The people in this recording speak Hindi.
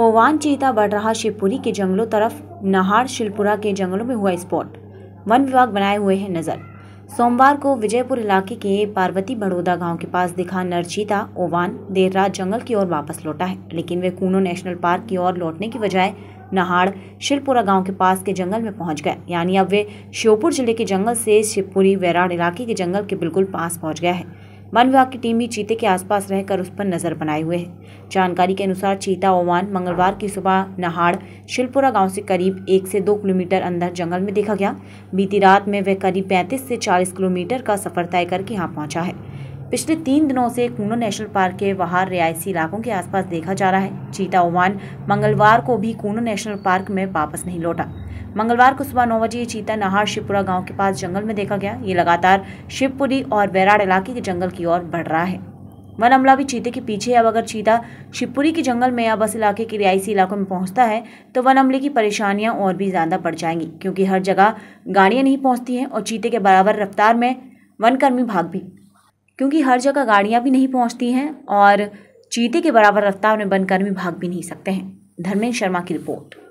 ओवान चीता बढ़ रहा शिवपुरी के जंगलों तरफ नहाड़ शिलपुरा के जंगलों में हुआ स्पॉट वन विभाग बनाए हुए हैं नजर सोमवार को विजयपुर इलाके के पार्वती बड़ौदा गांव के पास दिखा नर चीता ओवान देर रात जंगल की ओर वापस लौटा है लेकिन वे कूनो नेशनल पार्क की ओर लौटने की बजाय नहाड़ शिलपुरा गांव के पास के जंगल में पहुंच गए यानी अब वे श्योपुर जिले के जंगल से शिवपुरी वैराड़ इलाके के जंगल के बिल्कुल पास पहुंच गया है वन विभाग की टीम भी चीते के आसपास रहकर उस पर नजर बनाए हुए है जानकारी के अनुसार चीता ओवान मंगलवार की सुबह नहाड़ शिलपुरा गांव से करीब एक से दो किलोमीटर अंदर जंगल में देखा गया बीती रात में वह करीब पैंतीस से चालीस किलोमीटर का सफर तय करके यहाँ पहुंचा है पिछले तीन दिनों से कूनो नेशनल पार्क के बाहर रियायती इलाकों के आसपास देखा जा रहा है चीता ओमान मंगलवार को भी कूनो नेशनल पार्क में वापस नहीं लौटा मंगलवार को सुबह नौ बजे चीता नहार शिवपुरा गांव के पास जंगल में देखा गया ये लगातार शिवपुरी और बैराड इलाके के जंगल की ओर बढ़ रहा है वन अमला भी चीते के पीछे अब अगर चीता शिवपुरी के जंगल में या बस इलाके के रियायसी इलाकों में पहुंचता है तो वन अमले की परेशानियां और भी ज़्यादा बढ़ जाएंगी क्योंकि हर जगह गाड़ियां नहीं पहुंचती हैं और चीते के बराबर रफ्तार में वनकर्मी भाग भी क्योंकि हर जगह गाड़ियाँ भी नहीं पहुँचती हैं और चीते के बराबर रफ्तार में बनकर भी भाग भी नहीं सकते हैं धर्मेंद्र शर्मा की रिपोर्ट